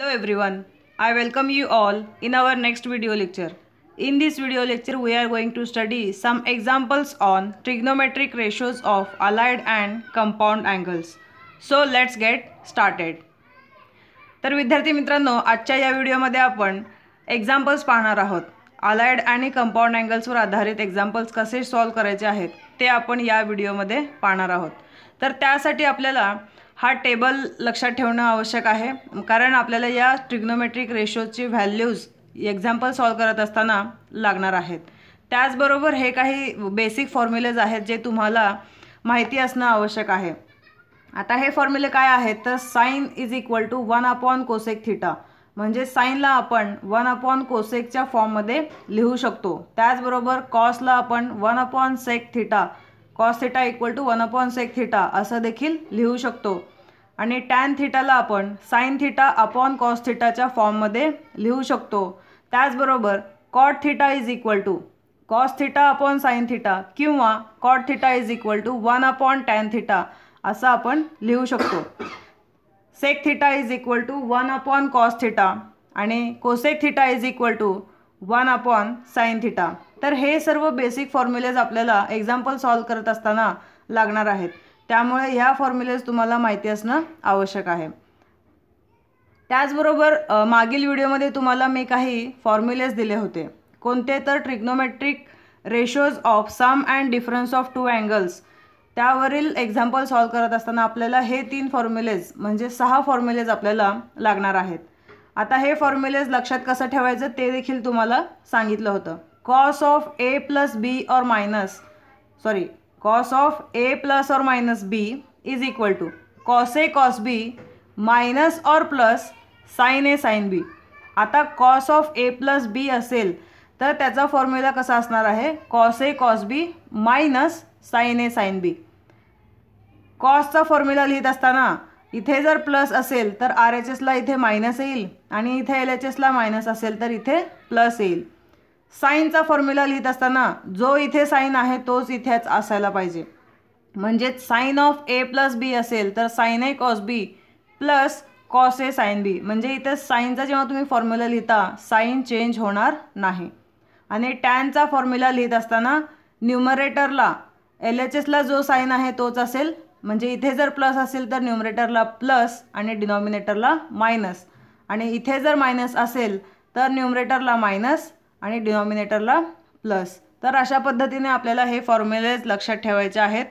Hello everyone, I welcome you all in our next video lecture in this video lecture we are going to study some examples on trigonometric ratios of allied and compound angles so let's get started तर विद्यार्थी मित्रांनो आजच्या या व्हिडिओमध्ये आपण examples पाहणार आहोत allied आणि कंपाऊंड अँगल्सवर आधारित एक्झाम्पल्स कसे सॉल्व करायचे आहेत ते आपण या व्हिडिओमध्ये पाहणार आहोत तर त्यासाठी आपल्याला हा टेबल लक्षात ठेवणं आवश्यक आहे कारण आपल्याला या ट्रिग्नोमेट्रिक रेशोची व्हॅल्यूज एक्झाम्पल सॉल्व करत असताना लागणार आहेत त्याचबरोबर हे काही बेसिक फॉर्म्युलेज आहेत जे तुम्हाला माहिती असणं आवश्यक आहे आता हे फॉर्म्युले काय आहेत तर sine is equal to one upon cosec theta म्हणजे साईनला आपण वन अपॉन कोसेकच्या फॉर्ममध्ये लिहू शकतो त्याचबरोबर कॉसला आपण one upon sec theta cos theta equal to one upon sec theta असं देखील लिहू शकतो आणि टॅन थिटाला आपण साईन थिटा अपॉन कॉस थिटाच्या फॉर्ममध्ये लिहू शकतो त्याचबरोबर cot theta is equal to cos theta upon sine theta किंवा cot theta is equal to one upon tan theta असं आपण लिहू शकतो sec theta is equal to one upon cos theta आणि cosec theta is equal to one upon sine theta तर हे सर्व basic फॉर्म्युलेज आपल्याला एक्झाम्पल सॉल्व करत असताना लागणार आहेत त्यामुळे ह्या फॉर्म्युलेज तुम्हाला माहिती असणं आवश्यक आहे त्याचबरोबर मागील व्हिडिओमध्ये तुम्हाला मी काही फॉर्म्युलेज दिले होते कोणते तर trigonometric ratios of sum and difference of two angles त्यावरील एक्झाम्पल सॉल्व करत असताना आपल्याला हे तीन फॉर्म्युलेज म्हणजे सहा फॉर्म्युलेज आपल्याला लागणार आहेत आता हे फॉर्म्युलेज लक्षात कसं ठेवायचं ते देखील तुम्हाला सांगितलं होतं cos of A plus B or minus sorry cos of A plus or minus B is equal to cos A cos B minus or plus sine A sine B आता cos of A plus B असेल तर त्याचा formula कसा असणार आहे cos A cos B minus sine A sine B कॉसचा formula लिहित असताना इथे जर प्लस असेल तर आर एच एसला इथे मायनस येईल आणि इथे एल एच एसला मायनस असेल तर इथे प्लस येईल साईनचा फॉर्म्युला लिहित असताना जो इथे साईन आहे तोच इथेच असायला पाहिजे म्हणजेच sine of A plus B असेल तर sine A cos B plus cos A sine B म्हणजे इथे साईनचा जेव्हा तुम्ही फॉर्म्युला लिहिता साईन चेंज होणार नाही आणि टॅनचा फॉर्म्युला लिहित असताना न्युमरेटरला एल एच एसला जो साईन आहे तोच असेल म्हणजे इथे जर प्लस असेल तर न्युमरेटरला प्लस आणि डिनॉमिनेटरला मायनस आणि इथे जर मायनस असेल तर न्युमरेटरला मायनस आणि डिनॉमिनेटरला प्लस तर अशा पद्धतीने आपल्याला हे फॉर्म्युलेज लक्षात ठेवायचे आहेत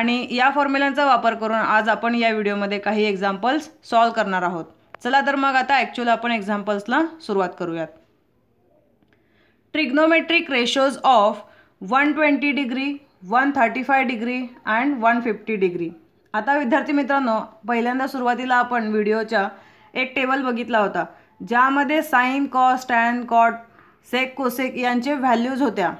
आणि या फॉर्म्युल्यांचा वापर करून आज आपण या व्हिडिओमध्ये काही एक्झाम्पल्स सॉल्व करणार आहोत चला तर मग आता ॲक्च्युअल आपण एक्झाम्पल्सला सुरुवात करूयात trigonometric ratios of one twenty degree one thirty five degree and one fifty degree आता विद्यार्थी मित्रांनो पहिल्यांदा सुरुवातीला आपण व्हिडिओच्या एक टेबल बघितला होता ज्यामध्ये sine cos and cot sec cosec यांचे व्हॅल्यूज होत्या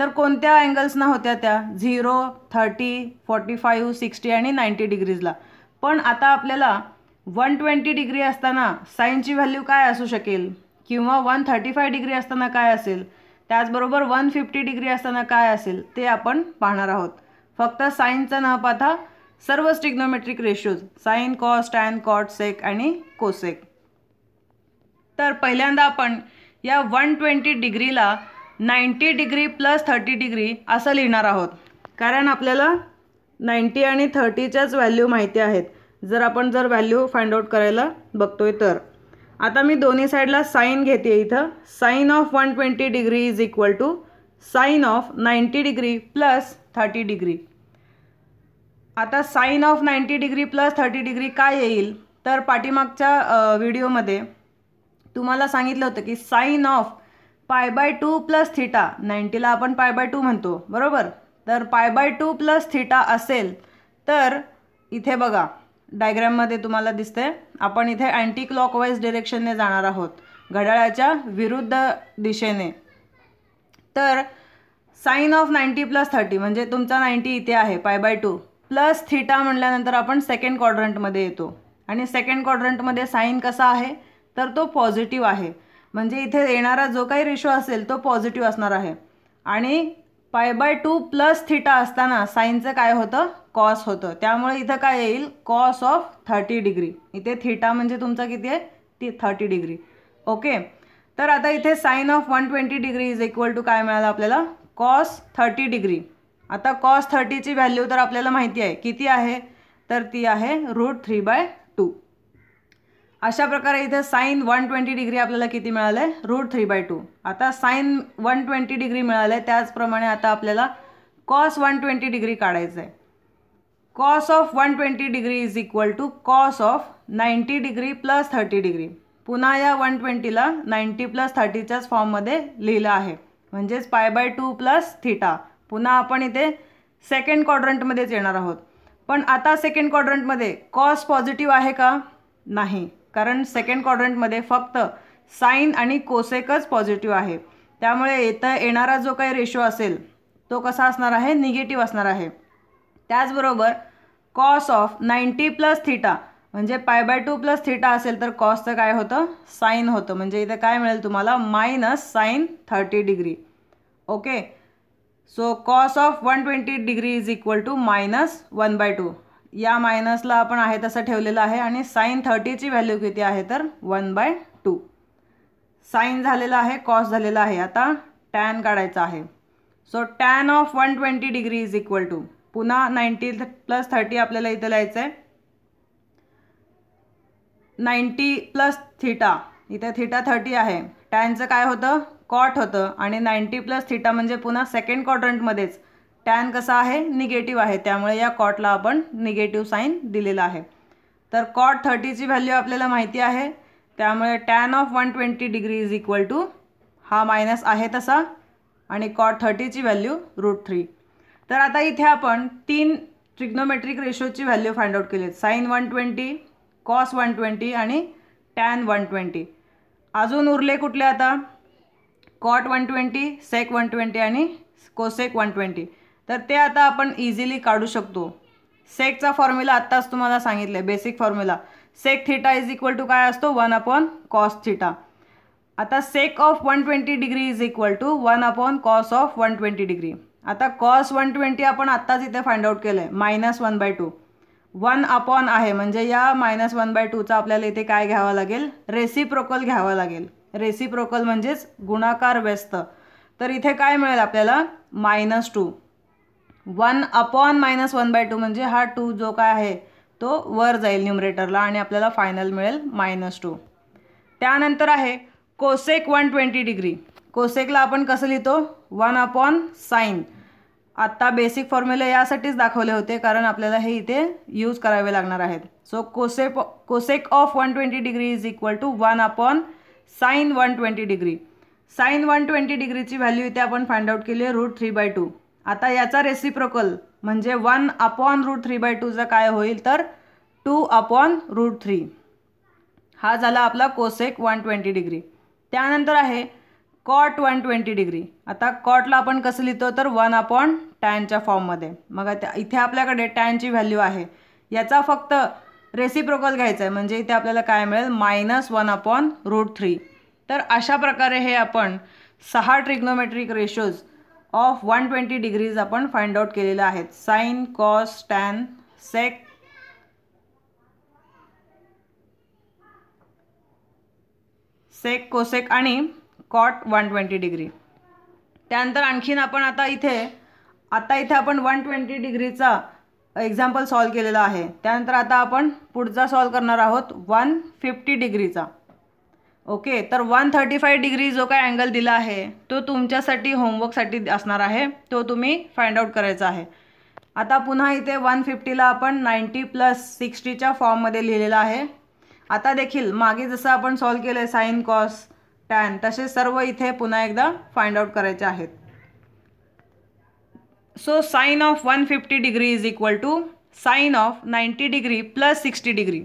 तर कोणत्या अँगल्सना होत्या त्या zero thirty forty five sixty आणि नाईंटी डिग्रीजला पण आता आपल्याला वन ट्वेंटी डिग्री असताना साईनची व्हॅल्यू काय असू शकेल किंवा वन थर्टी फाय डिग्री असताना काय असेल त्याचबरोबर वन फिफ्टी डिग्री असताना काय असेल ते आपण पाहणार आहोत फक्त साईनचा न पाहता सर्व trigonometric ratios sine cos and cot sec आणि कोसेक तर पहिल्यांदा आपण या वन ट्वेंटी डिग्रीला ninety degree plus thirty degree असं लिहिणार आहोत कारण आपल्याला नाईंटी आणि थर्टीच्याच व्हॅल्यू माहिती आहेत जर आपण जर व्हॅल्यू फाइंड आउट करायला बघतोय तर आता मी दोन्ही साईडला साईन घेते इथं sine of one twenty degree is equal to sine of ninety degree plus thirty degree आता sine of ninety degree plus thirty degree काय येईल तर पाठीमागच्या व्हिडिओमध्ये तुम्हाला सांगितलं होतं की sine of pi by two plus theta नाईन्टीला आपण पाय बाय टू म्हणतो बरोबर तर पाय बाय टू प्लस थिटा असेल तर इथे बघा डायग्रॅममध्ये तुम्हाला दिसते आपण इथे अँटी वाईज डिरेक्शनने जाणार आहोत घड्याळाच्या विरुद्ध दिशेने तर sine of ninety plus thirty म्हणजे तुमचा नाईन्टी इथे आहे पाय बाय टू प्लस थिटा म्हटल्यानंतर आपण सेकंड क्वाड्रंटमध्ये येतो आणि सेकंड क्वाड्रंटमध्ये साईन कसा आहे तर तो पॉझिटिव्ह आहे म्हणजे इथे येणारा जो काही रेशो असेल तो पॉझिटिव्ह असणार आहे आणि पाय बाय टू प्लस थिटा असताना साईनचं काय होतं कॉस होतं त्यामुळे इथं काय येईल कॉस ऑफ थर्टी डिग्री इथे थिटा म्हणजे तुमचा किती आहे ती थर्टी डिग्री ओके तर आता इथे sine of one twenty degree is equal to काय मिळालं आपल्याला कॉस थर्टी डिग्री आता कॉस थर्टीची व्हॅल्यू तर आपल्याला माहिती आहे किती आहे तर ती आहे रूट थ्री बाय अशा प्रकारे इथे साईन वन ट्वेंटी डिग्री आपल्याला किती मिळालं आहे रूट थ्री बाय टू आता साईन वन ट्वेंटी डिग्री मिळालं आहे त्याचप्रमाणे आता आपल्याला कॉस वन ट्वेंटी डिग्री काढायचं आहे cos of one twenty degree is equal to cos of ninety degree plus thirty degree पुन्हा या वन ट्वेंटीला नाईंटी प्लस थर्टीच्याच फॉर्ममध्ये लिहिलं आहे म्हणजेच पाय बाय टू प्लस थिटा पुन्हा आपण इथे सेकंड क्वाड्रंटमध्येच येणार आहोत पण आता सेकंड क्वाड्रंटमध्ये कॉस पॉझिटिव्ह आहे का नाही कारण सेकंड क्वाड्रंटमध्ये फक्त साईन आणि कोसेकच पॉझिटिव्ह आहे त्यामुळे इथं येणारा जो काही रेशो असेल तो कसा असणार आहे निगेटिव्ह असणार आहे त्याचबरोबर cos of ninety plus theta म्हणजे pi by two plus theta असेल तर कॉसचं काय होतं साईन होतं म्हणजे इथं काय मिळेल तुम्हाला minus sine thirty degree okay so cos of one twenty degree is equal to minus one by two या मायनसला आपण आहे तसं ठेवलेलं आहे आणि साईन थर्टीची व्हॅल्यू किती आहे तर वन बाय टू साईन झालेला आहे कॉस झालेला आहे आता टॅन काढायचा आहे so tan of one twenty degree is equal to पुन्हा नाईन्टी प्लस थर्टी आपल्याला इथं लिहायचं आहे नाईन्टी प्लस थिटा इथे थिटा थर्टी आहे टॅनचं काय होतं कॉट होतं आणि नाईन्टी प्लस थिटा म्हणजे पुन्हा सेकंड क्वाड्रंटमध्येच टॅन कसा आहे निगेटिव्ह आहे त्यामुळे या कॉटला आपण निगेटिव्ह साईन दिलेला आहे तर कॉट थर्टीची व्हॅल्यू आपल्याला माहिती आहे त्यामुळे tan of one twenty degree is equal to हा मायनस आहे तसा आणि कॉट थर्टीची व्हॅल्यू रूट थ्री तर आता इथे आपण तीन ट्रिग्नोमेट्रिक रेशोची व्हॅल्यू फाइंड आउट केली sine one twenty cos one twenty आणि टॅन वन ट्वेंटी अजून उरले कुठले आता cot one twenty sec one twenty आणि कोसेक वन ट्वेंटी तर ते आता आपण इझिली काढू शकतो सेकचा फॉर्म्युला आत्ताच तुम्हाला सांगितलं basic formula sec theta is equal to काय असतो वन अपॉन कॉस थिटा आता sec of one twenty degree is equal to one upon cos of one twenty degree आता कॉस वन ट्वेंटी आपण आत्ताच इथे फाइंड आउट केलं आहे minus one by two one upon आहे म्हणजे या मायनस वन बाय टूचा आपल्याला इथे काय घ्यावा लागेल रेसिप्रोकल घ्यावा लागेल रेसिप्रोकल म्हणजेच गुणाकार व्यस्त तर इथे काय मिळेल आपल्याला minus two one upon minus one by two म्हणजे हा टू जो काय आहे तो वर जाईल न्युमरेटरला आणि आपल्याला फायनल मिळेल मायनस टू त्यानंतर आहे कोसेक वन ट्वेंटी डिग्री कोसेकला आपण कसं लिहितो वन अपॉन साईन आत्ता बेसिक फॉर्म्युला यासाठीच दाखवले होते कारण आपल्याला हे इथे यूज करावे लागणार आहेत so cosec cosec of one twenty degree is equal to one upon sine one twenty degree sine one twenty डिग्रीची व्हॅल्यू इथे आपण फाइंड आउट केली आहे रूट थ्री बाय टू आता याचा रेसिप्रोकल म्हणजे one upon root three by टूचं काय होईल तर टू अपॉन रूट थ्री हा झाला आपला कोसेक वन ट्वेंटी डिग्री त्यानंतर आहे कॉट वन ट्वेंटी डिग्री आता कॉटला आपण कसं लिहितो तर वन अपॉन टॅनच्या फॉर्ममध्ये मग आता इथे आपल्याकडे टॅनची व्हॅल्यू आहे याचा फक्त रेसिप्रोकल घ्यायचा आहे म्हणजे इथे आपल्याला काय मिळेल minus one upon root three तर अशा प्रकारे हे आपण सहा trigonometric ratios of one twenty degrees आपण फाइंड आउट केलेलं आहेत sine cos tan sec sec cosec आणि कॉट वन ट्वेंटी डिग्री त्यानंतर आणखीन आपण आता इथे आता इथे आपण वन ट्वेंटी डिग्रीचा एक्झाम्पल सॉल्व केलेला आहे त्यानंतर आता आपण पुढचा सॉल्व करणार आहोत वन फिफ्टी डिग्रीचा ओके तर वन थर्टी फाय डिग्री जो काय अँगल दिला आहे तो तुमच्यासाठी होमवर्कसाठी असणार आहे तो तुम्ही फाइंड आउट करायचा आहे आता पुन्हा इथे वन फिफ्टीला आपण नाईंटी प्लस सिक्स्टीच्या फॉर्ममध्ये लिहिलेला आहे आता देखील मागे जसं आपण सॉल्व केलं आहे साईन कॉस टॅन तसे सर्व इथे पुन्हा एकदा फाइंड आउट करायचे आहेत so sine of one fifty degree is equal to sine of ninety degree plus sixty degree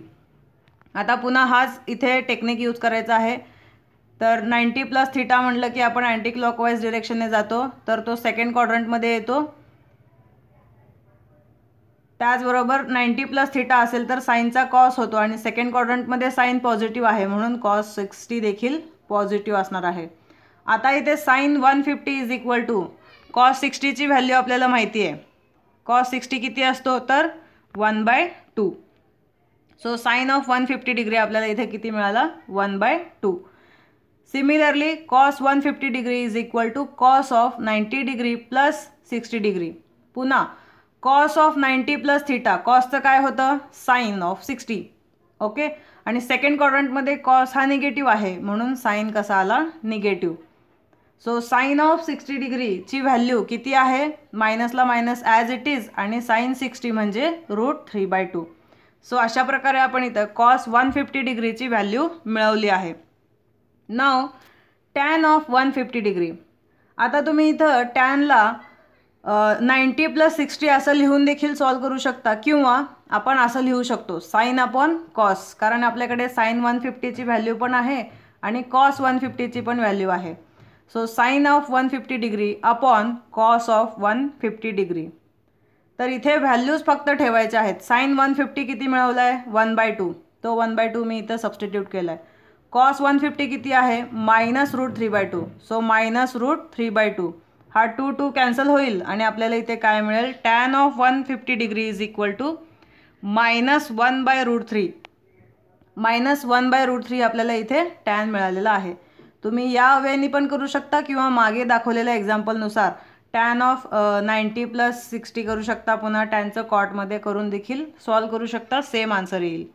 आता पुन्हा हाच इथे टेक्निक यूज करायचा आहे तर नाईंटी प्लस थिटा म्हटलं की आपण अँटी क्लॉकवाईज डिरेक्शनने जातो तर तो सेकंड क्वाड्रंटमध्ये येतो त्याचबरोबर नाईंटी प्लस थिटा असेल तर साईनचा कॉस होतो आणि सेकंड क्वाड्रंटमध्ये साईन पॉझिटिव्ह आहे म्हणून कॉस सिक्स्टी देखील पॉझिटिव्ह असणार आहे आता इथे sine one fifty is equal to cos सिक्स्टीची व्हॅल्यू आपल्याला माहिती आहे कॉस सिक्स्टी किती असतो तर one by two so sine of one fifty degree आपल्याला इथे किती मिळाला one by two similarly cos one fifty degree is equal to cos of ninety degree plus sixty degree पुन्हा cos of ninety plus theta कॉसचं काय होतं sine of sixty okay आणि second क्वाड्रंटमध्ये कॉस हा निगेटिव्ह आहे म्हणून साईन कसा आला negative so sine of sixty डिग्रीची व्हॅल्यू किती आहे मायनसला मायनस ॲज इट इज आणि साईन सिक्स्टी म्हणजे root three by two so अशा प्रकारे आपण इथं कॉस वन फिफ्टी डिग्रीची व्हॅल्यू मिळवली आहे now tan of one fifty degree आता तुम्ही इथं टॅनला नाईंटी प्लस सिक्स्टी असं लिहून देखील सॉल्व करू शकता किंवा आपण असं लिहू शकतो साईन अपॉन कॉस कारण आपल्याकडे साईन वन फिफ्टीची व्हॅल्यू पण आहे आणि कॉस वन फिफ्टीची पण व्हॅल्यू आहे so sine of one fifty degree upon cos of one fifty degree तर इथे व्हॅल्यूज फक्त ठेवायच्या आहेत साईन वन फिफ्टी किती मिळवलं आहे वन बाय टू तो वन बाय टू मी इथं सबस्टिट्यूट केलं आहे कॉस वन फिफ्टी किती आहे minus root three by two so minus root three by two हा टू टू कॅन्सल होईल आणि आपल्याला इथे काय मिळेल tan of one fifty degree is equal to minus one by root three minus one by root three आपल्याला इथे tan मिळालेला आहे तुम्ही या वेनी पण करू शकता किंवा मागे दाखवलेल्या एक्झाम्पलनुसार tan of ninety plus sixty करू शकता पुन्हा टॅनचं कॉटमध्ये करून देखील सॉल्व करू शकता सेम आन्सर येईल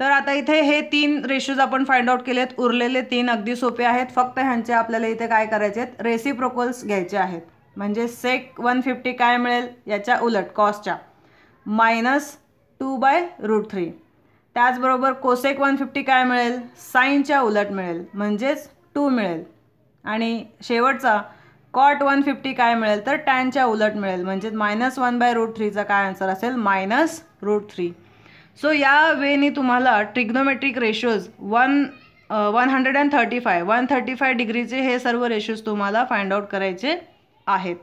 तर आता इथे हे तीन रेशोज आपण फाइंड आउट केले आहेत उरलेले तीन अगदी सोपे आहेत फक्त ह्यांचे आपल्याला इथे काय करायचे आहेत रेसिप्रोकोल्स घ्यायचे आहेत म्हणजे सेक वन फिफ्टी काय मिळेल याच्या उलट कॉस्टच्या minus two by root three त्याचबरोबर कोसेक वन फिफ्टी काय मिळेल साईनच्या उलट मिळेल म्हणजेच टू मिळेल आणि शेवटचा कॉट वन फिफ्टी काय मिळेल तर टॅनच्या उलट मिळेल म्हणजेच मायनस वन बाय रूट थ्रीचा काय आन्सर असेल मायनस रूट थ्री सो या वेनी तुम्हाला trigonometric ratios one one hundred and thirty five one thirty five डिग्रीचे हे सर्व रेशोज तुम्हाला फाइंड आउट करायचे आहेत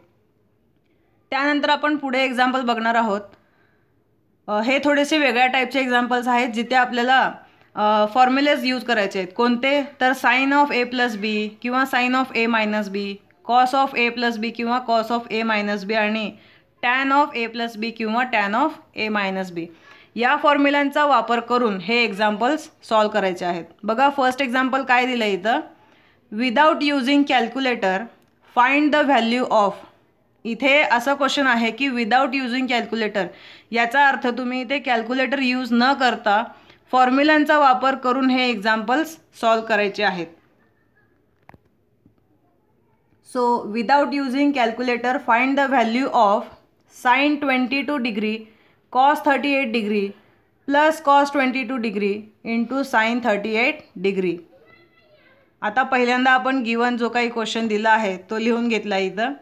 त्यानंतर आपण पुढे एक्झाम्पल बघणार आहोत हे थोडेसे वेगळ्या टाईपचे एक्झाम्पल्स आहेत जिथे आपल्याला फॉर्म्युलेज यूज करायचे आहेत कोणते तर sine of A plus B किंवा sine of A minus B cos of A plus B किंवा cos of A minus B आणि tan of A plus B किंवा tan of A minus B या फॉर्म्युलांचा वापर करून हे एक्झाम्पल्स सॉल्व करायचे आहेत बघा फर्स्ट एक्झाम्पल काय दिलं इथं without using calculator find the value of इथे असं क्वेश्चन आहे की विदाऊट युझिंग कॅल्क्युलेटर याचा अर्थ तुम्ही इथे कॅल्क्युलेटर यूज न करता फॉर्म्युलांचा वापर करून हे एक्झाम्पल्स सॉल्व करायचे आहेत So without using the find of value twenty two 22 degree cos 38 degree plus cos twenty two degree into sine thirty eight degree आता पहिल्यांदा आपण गिवन जो काही क्वेश्चन दिला आहे तो लिहून घेतला इथं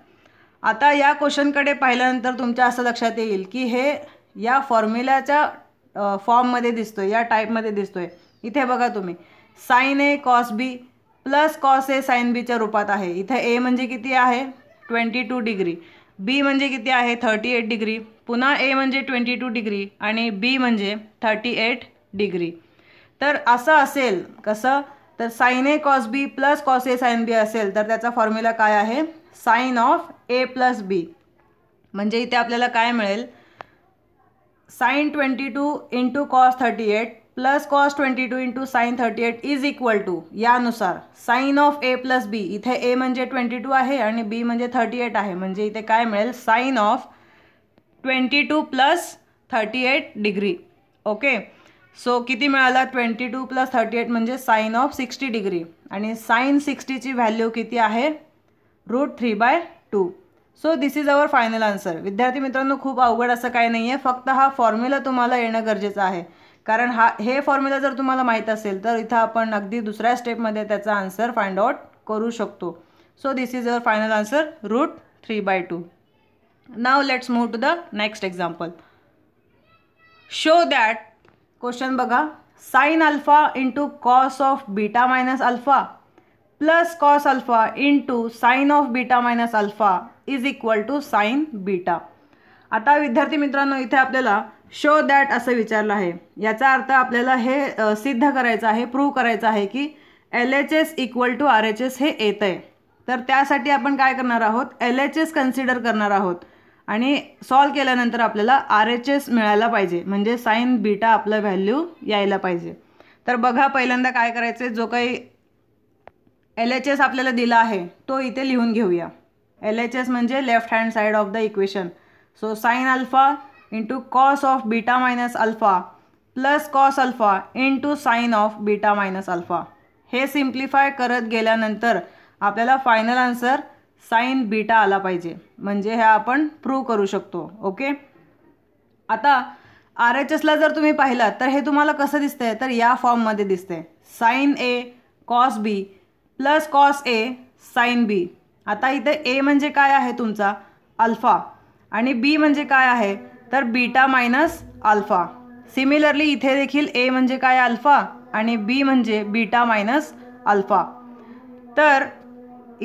आता या क्वेश्चनकडे पाहिल्यानंतर तुमच्या असं लक्षात येईल की हे या फॉर्म्युलाच्या फॉर्ममध्ये दिसतो आहे या टाईपमध्ये दिसतो आहे इथे बघा तुम्ही sine A cos B plus cos A sine बीच्या रूपात आहे इथं ए म्हणजे किती आहे ट्वेंटी टू डिग्री बी म्हणजे किती आहे थर्टी एट डिग्री पुन्हा ए म्हणजे ट्वेंटी टू डिग्री आणि बी म्हणजे थर्टी एट डिग्री तर असं असेल कसं तर sine A cos B plus cos A sine B असेल तर त्याचा फॉर्म्युला काय आहे sine of A plus B म्हणजे इथे आपल्याला काय मिळेल sine twenty two into cos thirty eight plus cos twenty two into sine thirty eight is equal to यानुसार sine of A plus B इथे ए म्हणजे ट्वेंटी टू आहे आणि बी म्हणजे थर्टी एट आहे म्हणजे इथे काय मिळेल sine of twenty two plus thirty eight degree okay so किती मिळाला twenty two plus thirty eight म्हणजे साईन ऑफ सिक्स्टी डिग्री आणि साईन सिक्स्टीची व्हॅल्यू किती आहे root three by two so this is our final answer विद्यार्थी मित्रांनो खूप अवघड असं काही नाही आहे फक्त हा फॉर्म्युला तुम्हाला येणं गरजेचं आहे कारण हा हे फॉर्म्युला जर तुम्हाला माहीत असेल तर इथं आपण अगदी दुसऱ्या स्टेपमध्ये त्याचा आन्सर फाइंड आउट करू शकतो so this is our final answer root three by two now let's move to the next example show that question बघा sine alpha into cos of beta minus alpha plus cos alpha into sine of beta minus alpha is equal to sine beta आता विद्यार्थी मित्रांनो इथे आपल्याला show that असं विचारलं आहे याचा अर्थ आपल्याला हे सिद्ध करायचं आहे प्रूव्ह करायचं आहे की L H S equal to R H S हे येत आहे तर त्यासाठी आपण काय करणार आहोत एल एच एस कन्सिडर करणार आहोत आणि सॉल्व केल्यानंतर आपल्याला आर एच एस मिळायला पाहिजे म्हणजे साईन बीटा आपलं व्हॅल्यू यायला पाहिजे तर बघा पहिल्यांदा काय करायचं आहे जो काही एल एच एस आपल्याला दिला आहे तो इथे लिहून घेऊया एल एच एस म्हणजे left hand side of the equation so sine alpha into cos of beta minus alpha plus cos alpha into sine of beta minus alpha हे सिम्प्लिफाय करत गेल्यानंतर आपल्याला फायनल आन्सर साईन बीटा आला पाहिजे म्हणजे हे आपण प्रूव्ह करू शकतो ओके आता आर एच एसला जर तुम्ही पाहिलात तर हे तुम्हाला कसं दिसतंय तर या फॉर्ममध्ये आहे sine A cos B plus cos A sine B आता इथे ए म्हणजे काय आहे तुमचा अल्फा आणि बी म्हणजे काय आहे तर बीटा मायनस अल्फा सिमिलरली इथे देखील ए म्हणजे काय अल्फा आणि बी म्हणजे बीटा मायनस अल्फा तर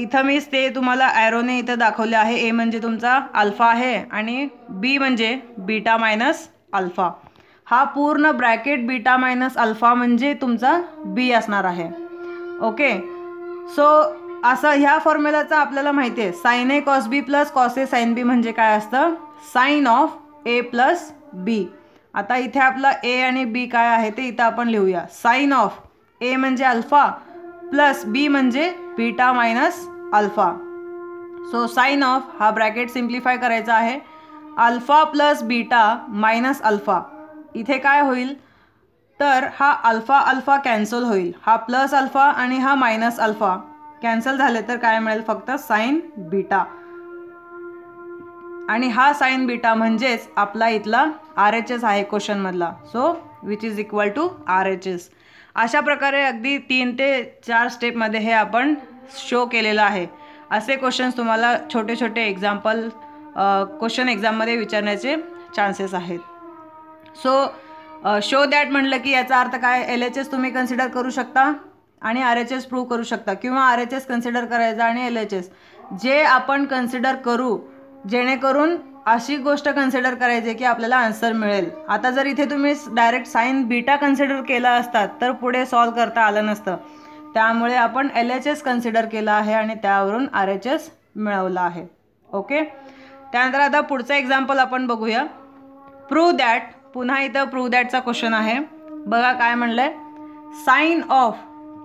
इथं मीच ते तुम्हाला ॲरोने इथं दाखवले आहे ए म्हणजे तुमचा अल्फा आहे आणि बी म्हणजे बीटा मायनस अल्फा हा पूर्ण ब्रॅकेट बीटा मायनस अल्फा म्हणजे तुमचा बी असणार आहे ओके सो असं ह्या फॉर्म्युलाचं आपल्याला माहिती आहे sine A cos B plus cos A sine B म्हणजे काय असतं sine of A plus B आता इथे आपला ए आणि बी काय आहे ते इथं आपण लिहूया साईन ऑफ ए म्हणजे अल्फा प्लस बी म्हणजे beta minus alpha so sine of हा ब्रॅकेट सिम्प्लिफाय करायचा आहे alpha plus beta minus alpha इथे काय होईल तर हा अल्फा अल्फा कॅन्सल होईल हा प्लस अल्फा आणि हा मायनस अल्फा कॅन्सल झाले तर काय मिळेल फक्त साईन बीटा आणि हा साईन बीटा म्हणजेच आपला इथला आर एच एस आहे क्वेश्चनमधला so which is equal to R H S अशा प्रकारे अगदी तीन ते चार स्टेपमध्ये हे आपण शो केलेलं आहे असे क्वेश्चन्स तुम्हाला छोटे छोटे एक्झाम्पल क्वेश्चन एक्झाममध्ये विचारण्याचे चान्सेस आहेत सो शो दॅट म्हटलं की याचा अर्थ काय एल एच एस तुम्ही कन्सिडर करू शकता आणि आर एच एस प्रूव्ह करू शकता किंवा आर एच एस कन्सिडर करायचा आणि एल एच एस जे आपण कन्सिडर करू जेणेकरून अशी गोष्ट कन्सिडर करायची की आपल्याला आन्सर मिळेल आता जर इथे तुम्ही डायरेक्ट साईन बीटा कन्सिडर केला असतात तर पुढे सॉल्व करता आलं नसतं त्यामुळे आपण एल एच एस कन्सिडर केलं आहे आणि त्यावरून आर एच एस मिळवला आहे ओके त्यानंतर आता पुढचं एक्झाम्पल आपण बघूया प्रू दॅट पुन्हा इथं प्रू दॅटचा क्वेश्चन आहे बघा काय म्हणलं आहे sine of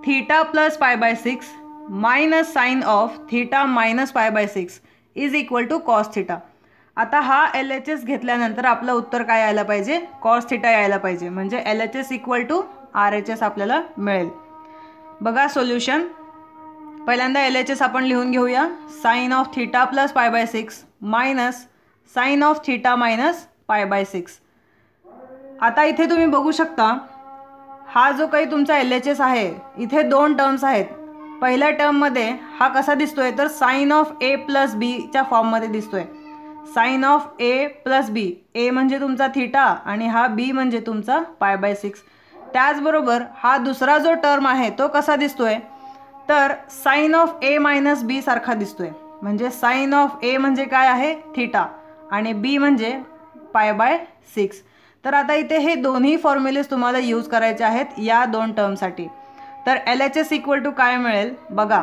theta plus pi by six minus sine of theta minus pi by six is equal to cos theta आता हा एल एच एस घेतल्यानंतर आपलं उत्तर काय यायला पाहिजे कॉस थिटा यायला पाहिजे म्हणजे L H S equal to R H S आपल्याला मिळेल बघा सोल्युशन पहिल्यांदा एल एच एस आपण लिहून घेऊया sine of theta plus pi by six minus sine of theta minus pi by six आता इथे तुम्ही बघू शकता हा जो काही तुमचा एल एच एस आहे इथे दोन टर्म्स आहेत पहिल्या टर्ममध्ये हा कसा दिसतोय तर साईन ऑफ ए प्लस बीच्या फॉर्ममध्ये दिसतोय sine of A plus B A म्हणजे तुमचा थिटा आणि हा बी म्हणजे तुमचा पाय बाय सिक्स त्याचबरोबर हा दुसरा जो टर्म आहे तो कसा दिसतोय तर sine of A minus B सारखा दिसतोय म्हणजे साईन ऑफ ए म्हणजे काय आहे थिटा आणि बी म्हणजे पाय बाय सिक्स तर आता इथे हे दोन्ही फॉर्म्युलेज तुम्हाला यूज करायचे आहेत या दोन टर्मसाठी तर L H S equal to काय मिळेल बघा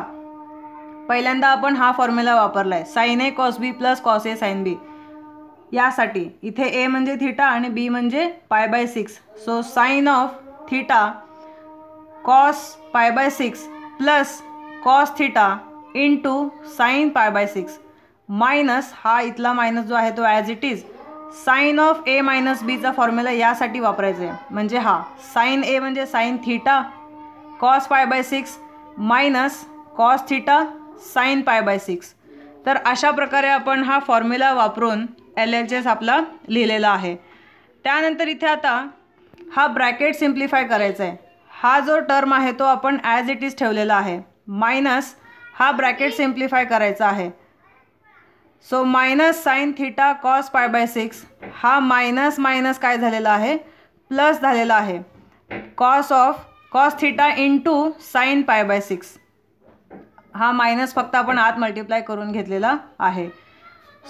पहिल्यांदा आपण हा फॉर्म्युला वापरला आहे sine A cos B plus cos A sine B यासाठी इथे ए म्हणजे थिटा आणि बी म्हणजे pi by six so sine of theta cos pi by six plus cos theta into sine पाय बाय सिक्स मायनस हा इथला minus जो आहे तो as it is sine of A minus बीचा फॉर्म्युला यासाठी वापरायचा आहे म्हणजे हा साईन ए म्हणजे sine theta cos pi by six minus cos theta sine पाय बाय सिक्स तर अशा प्रकारे आपण हा फॉर्म्युला वापरून एल एच एस आपला लिहिलेला आहे त्यानंतर इथे आता हा ब्रॅकेट सिम्प्लिफाय करायचा आहे हा जो टर्म आहे तो आपण ॲज इट इज ठेवलेला आहे मायनस हा ब्रॅकेट सिम्प्लिफाय करायचा आहे so minus sine theta cos pi by six हा मायनस मायनस काय झालेला आहे प्लस झालेला आहे cos of cos theta into sine पाय बाय सिक्स हा मायनस फक्त आपण आत मल्टिप्लाय करून घेतलेला आहे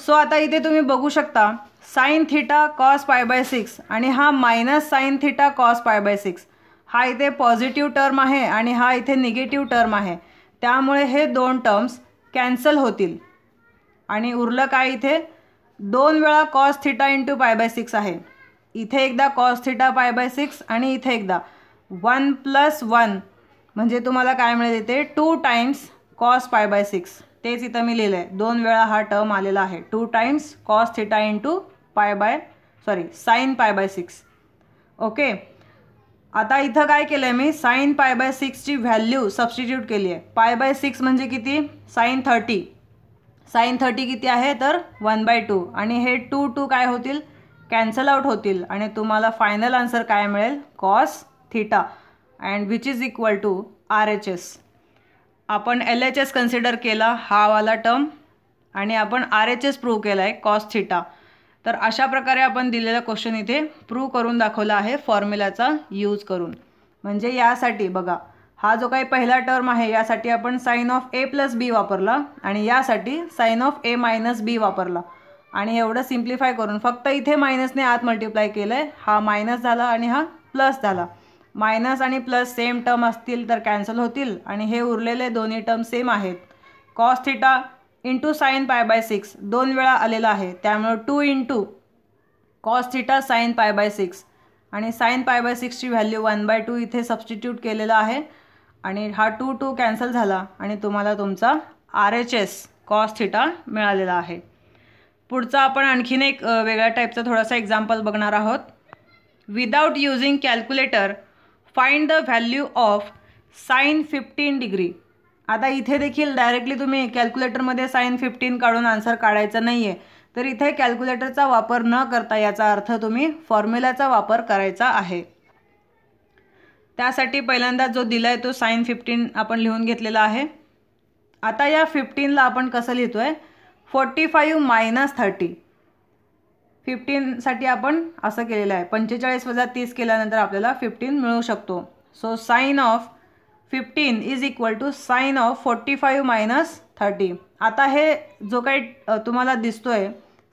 सो आता इथे तुम्ही बघू शकता sine theta cos pi by six आणि हा minus sine theta cos pi by six हा इथे पॉझिटिव्ह टर्म आहे आणि हा इथे निगेटिव्ह टर्म आहे त्यामुळे हे दोन टर्म्स कॅन्सल होतील आणि उरलं काय इथे दोन वेळा cos theta into pi by six आहे इथे एकदा cos theta pi by six आणि इथे एकदा वन प्लस वन म्हणजे तुम्हाला काय मिळेल इथे two times cos pi by six तेच इथं मी लिहिलं आहे दोन वेळा हा टर्म आलेला आहे two times cos theta into pi by sorry sine पाय बाय सिक्स ओके आता इथं काय केलं आहे मी साईन पाय बाय सिक्सची व्हॅल्यू सबस्टिट्यूट केली आहे पाय बाय सिक्स म्हणजे किती साईन थर्टी साईन थर्टी किती आहे तर वन बाय टू आणि हे टू टू काय होतील कॅन्सल आउट होतील आणि तुम्हाला फायनल आन्सर काय मिळेल cos theta and which is equal to R H S आपण एल एच एस कन्सिडर केला हा वाला टर्म आणि आपण आर एच एस प्रूव्ह केला आहे कॉस थिटा तर अशा प्रकारे आपण दिलेला क्वेश्चन इथे प्रूव्ह करून दाखवला आहे फॉर्म्युलाचा यूज करून म्हणजे यासाठी बघा हा जो काही पहिला टर्म आहे यासाठी आपण sine of A plus B वापरला आणि यासाठी sine of A minus B वापरला आणि एवढं सिम्प्लिफाय करून फक्त इथे मायनसने आत मल्टिप्लाय केलं आहे हा मायनस झाला आणि हा प्लस झाला मायनस आणि प्लस सेम टर्म असतील तर कॅन्सल होतील आणि हे उरलेले दोन्ही टर्म सेम आहेत कॉस थिटा इंटू साईन पाय बाय सिक्स दोन वेळा आलेला आहे त्यामुळं two into cos theta sine पाय बाय सिक्स आणि साईन पाय बाय सिक्सची व्हॅल्यू वन बाय टू इथे सबस्टिट्यूट केलेला आहे आणि हा टू टू कॅन्सल झाला आणि तुम्हाला तुमचा R H S cos theta मिळालेला आहे पुढचा आपण आणखीन एक वेगळ्या टाईपचा थोडासा एक्झाम्पल बघणार आहोत without using calculator find the value of sine fifteen degree आता इथे देखील डायरेक्टली तुम्ही कॅल्क्युलेटरमध्ये साईन फिफ्टीन काढून आन्सर काढायचा नाही आहे तर इथे कॅल्क्युलेटरचा वापर न करता याचा अर्थ तुम्ही फॉर्म्युलाचा वापर करायचा आहे त्यासाठी पहिल्यांदा जो दिला आहे तो साईन फिफ्टीन आपण लिहून घेतलेला आहे आता या फिफ्टीनला आपण कसं लिहितो आहे फोर्टी फाईव्ह मायनस थर्टी फिफ्टीनसाठी आपण असं केलेलं आहे पंचेचाळीस वजा तीस केल्यानंतर आपल्याला फिफ्टीन मिळू शकतो so sine of fifteen is equal to sine of forty five minus thirty आता हे जो काही तुम्हाला दिसतो आहे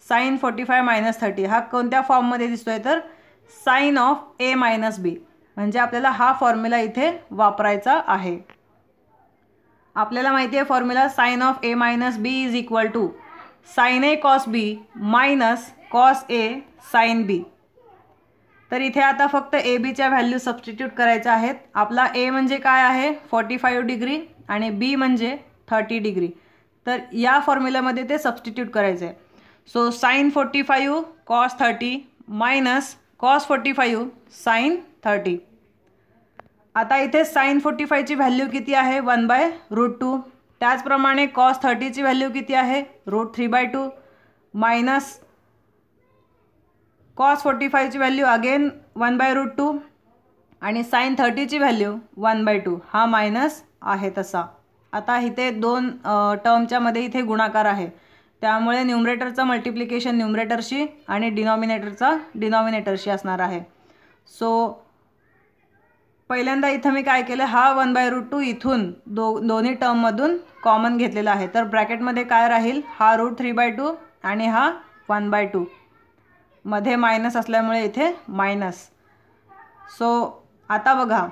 sine forty five minus thirty हा कोणत्या फॉर्ममध्ये दिसतो आहे तर sine of A minus B म्हणजे आपल्याला हा फॉर्म्युला इथे वापरायचा आहे आपल्याला माहिती आहे formula sine of A minus B is equal to sine A cos B minus cos A sine B तर इथे आता फक्त ए बीच्या व्हॅल्यू सबस्टिट्यूट करायच्या आहेत आपला ए म्हणजे काय आहे फॉर्टी फाईव्ह डिग्री आणि बी म्हणजे थर्टी डिग्री तर या फॉर्म्युल्यामध्ये ते सबस्टिट्यूट करायचं आहे so sine forty five cos thirty minus cos forty five sine thirty आता इथे साईन फोर्टी फायची व्हॅल्यू किती आहे वन बाय रूट टू त्याचप्रमाणे कॉस थर्टीची व्हॅल्यू किती आहे root three by two minus cos forty फायची value again one by root two आणि साईन थर्टीची व्हॅल्यू वन बाय टू हा मायनस आहे तसा आता इथे दोन टर्मच्यामध्ये इथे गुणाकार आहे त्यामुळे न्युमरेटरचं मल्टिप्लिकेशन न्युमरेटरशी आणि डिनॉमिनेटरचा डिनॉमिनेटरशी असणार आहे सो पहिल्यांदा इथं मी काय केलं हा वन बाय रूट टू इथून दो दोन्ही टर्ममधून कॉमन घेतलेला आहे तर ब्रॅकेटमध्ये काय राहील हा रूट थ्री बाय टू आणि हा वन बाय टू मध्ये मायनस असल्यामुळे इथे मायनस सो आता बघा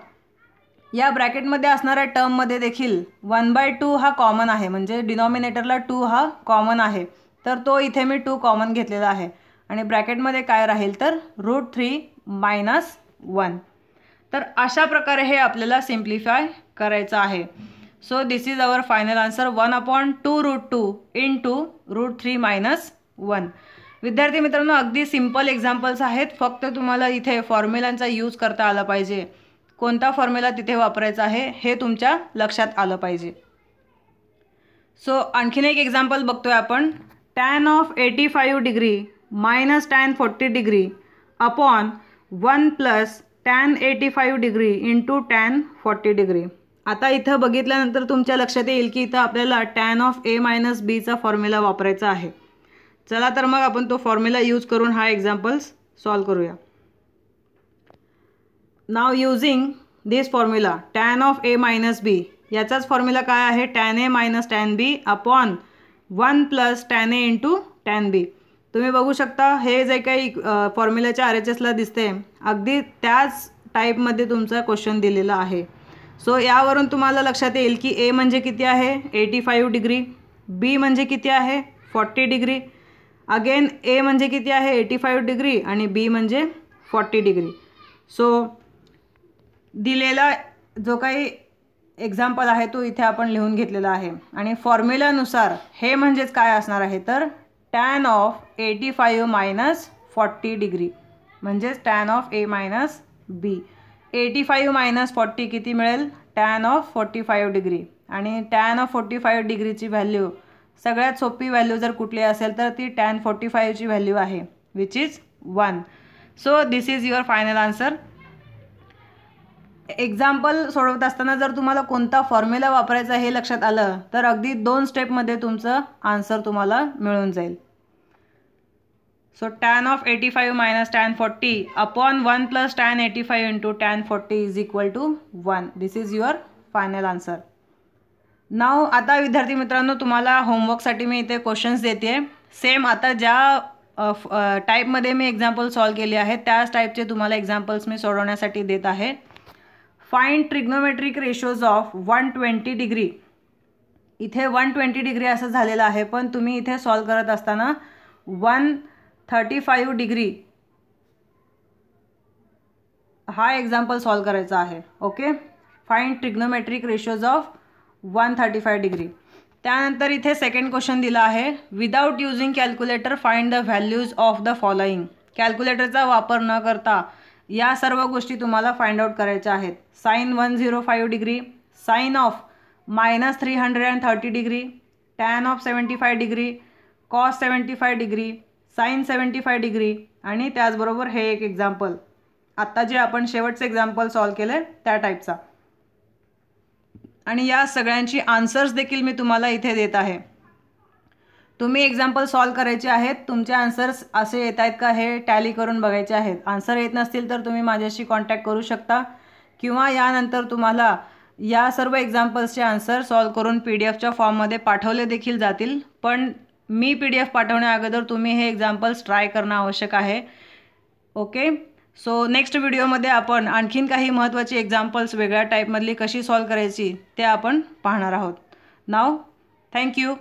या ब्रॅकेटमध्ये असणाऱ्या टर्ममध्ये देखील वन बाय टू हा कॉमन आहे म्हणजे डिनॉमिनेटरला टू हा कॉमन आहे तर तो इथे मी टू कॉमन घेतलेला आहे आणि ब्रॅकेटमध्ये काय राहील तर रूट थ्री मायनस वन तर अशा प्रकारे हे आपल्याला सिम्प्लिफाय करायचं आहे so this is our final answer one upon two root two into root three minus one विद्यार्थी मित्रांनो अगदी सिम्पल एक्झाम्पल्स आहेत फक्त तुम्हाला इथे फॉर्म्युलांचा यूज करता आला पाहिजे कोणता फॉर्म्युला तिथे वापरायचा आहे हे तुमच्या लक्षात आलं पाहिजे सो आणखीन एक एक्झाम्पल बघतोय आपण tan of eighty five degree minus tan forty degree upon one plus tan eighty five degree into tan forty degree आता इथं बघितल्यानंतर तुमच्या लक्षात येईल की इथं आपल्याला टॅन ऑफ ए मायनस बीचा फॉर्म्युला वापरायचा आहे चला तर मग आपण तो फॉर्म्युला यूज करून हा एक्झाम्पल्स सॉल्व करूया now using this formula tan of A minus B याचाच फॉर्म्युला काय आहे tan A minus tan B upon one plus tan A into tan B तुम्ही बघू शकता हे जे काही फॉर्म्युलाच्या आर एच एसला दिसते अगदी त्याच टाईपमध्ये तुमचा क्वेश्चन दिलेला आहे सो यावरून तुम्हाला लक्षात येईल की ए म्हणजे किती आहे एटी फाईव्ह डिग्री बी म्हणजे किती आहे फॉर्टी डिग्री अगेन ए म्हणजे किती आहे एटी फाईव्ह डिग्री आणि बी म्हणजे फॉर्टी डिग्री सो दिलेला जो काही एक्झाम्पल आहे तो इथे आपण लिहून घेतलेला आहे आणि फॉर्म्युल्यानुसार हे म्हणजेच काय असणार आहे तर tan of eighty five minus forty degree म्हणजेच tan of A minus B eighty five minus forty किती मिळेल tan of forty five degree आणि टॅन ऑफ फोर्टी फाईव्ह डिग्रीची व्हॅल्यू सगळ्यात सोपी व्हॅल्यू जर कुठली असेल तर ती टॅन फोर्टी फाईव्हची व्हॅल्यू आहे which is one so this is your final answer example सोडवत असताना जर तुम्हाला कोणता फॉर्म्युला वापरायचा हे लक्षात आलं तर अगदी दोन स्टेपमध्ये तुमचं आन्सर तुम्हाला मिळून जाईल so tan of eighty five minus tan forty upon one plus tan eighty five into tan forty is equal to one this is your final answer now आता विद्यार्थी मित्रांनो तुम्हाला होमवर्कसाठी मी इथे क्वेश्चन्स देते सेम आता ज्या टाईपमध्ये मी एक्झाम्पल सॉल्व केले आहे त्याच टाईपचे तुम्हाला एक्झाम्पल्स मी सोडवण्यासाठी देत आहे find trigonometric ratios of one twenty degree इथे वन ट्वेंटी डिग्री असं झालेलं आहे पण तुम्ही इथे सॉल्व करत असताना वन थर्टी फाईव्ह डिग्री हा एक्झाम्पल सॉल्व करायचा आहे okay find trigonometric ratios of one thirty five degree त्यानंतर इथे सेकंड क्वेश्चन दिला आहे without using calculator find the values of the following कॅल्क्युलेटरचा वापर न करता या सर्व गोष्टी तुम्हाला फाइंड आउट करायच्या आहेत sine one zero five degree sine of minus three hundred and thirty degree tan of seventy five degree cos seventy five degree sine seventy five degree आणि त्याचबरोबर हे एक एक्झाम्पल आत्ता जे आपण शेवटचं एक्झाम्पल सॉल्व केलं त्या टाईपचा आणि या सगळ्यांची आन्सर्स देखील मी तुम्हाला इथे देत आहे तुम्ही एक्झाम्पल सॉल्व करायचे आहेत तुमचे आन्सर्स असे येत आहेत का हे टॅली करून बघायचे आहेत आन्सर येत नसतील तर तुम्ही माझ्याशी कॉन्टॅक्ट करू शकता किंवा यानंतर तुम्हाला या सर्व एक्झाम्पल्सचे आन्सर सॉल्व करून पी डी एफच्या फॉर्ममध्ये पाठवले देखील जातील पण मी पी डी एफ पाठवण्या अगोदर तुम्ही हे एक्झाम्पल्स ट्राय करणं आवश्यक आहे ओके सो नेक्स्ट व्हिडिओमध्ये आपण आणखीन काही महत्त्वाची एक्झाम्पल्स वेगळ्या टाईपमधली कशी सॉल्व करायची ते आपण पाहणार आहोत नाव थँक्यू